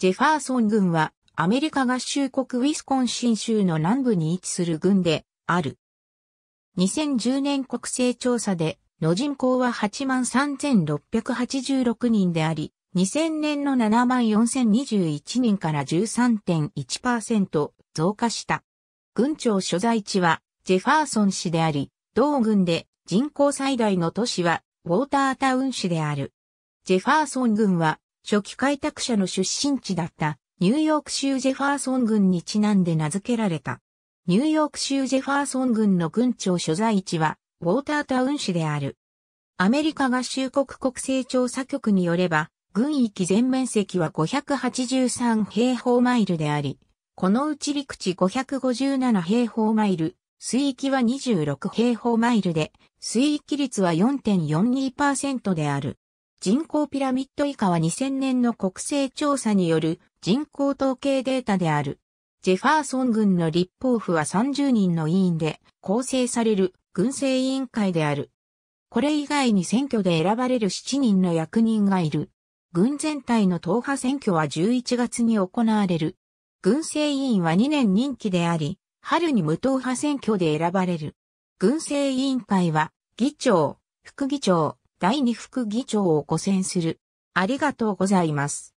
ジェファーソン軍はアメリカ合衆国ウィスコンシン州の南部に位置する軍である。2010年国勢調査での人口は83,686人であり、2000年の74,021人から13.1%増加した。軍庁所在地はジェファーソン市であり、同軍で人口最大の都市はウォータータウン市である。ジェファーソン軍は初期開拓者の出身地だったニューヨーク州ジェファーソン郡にちなんで名付けられた。ニューヨーク州ジェファーソン郡の郡庁所在地はウォータータウン市である。アメリカ合衆国国勢調査局によれば、軍域全面積は583平方マイルであり、このうち陸地557平方マイル、水域は26平方マイルで、水域率は4.42%である。人口ピラミッド以下は2000年の国勢調査による人口統計データである。ジェファーソン軍の立法府は30人の委員で構成される軍政委員会である。これ以外に選挙で選ばれる7人の役人がいる。軍全体の党派選挙は11月に行われる。軍政委員は2年任期であり、春に無党派選挙で選ばれる。軍政委員会は、議長、副議長、第二副議長をご選する。ありがとうございます。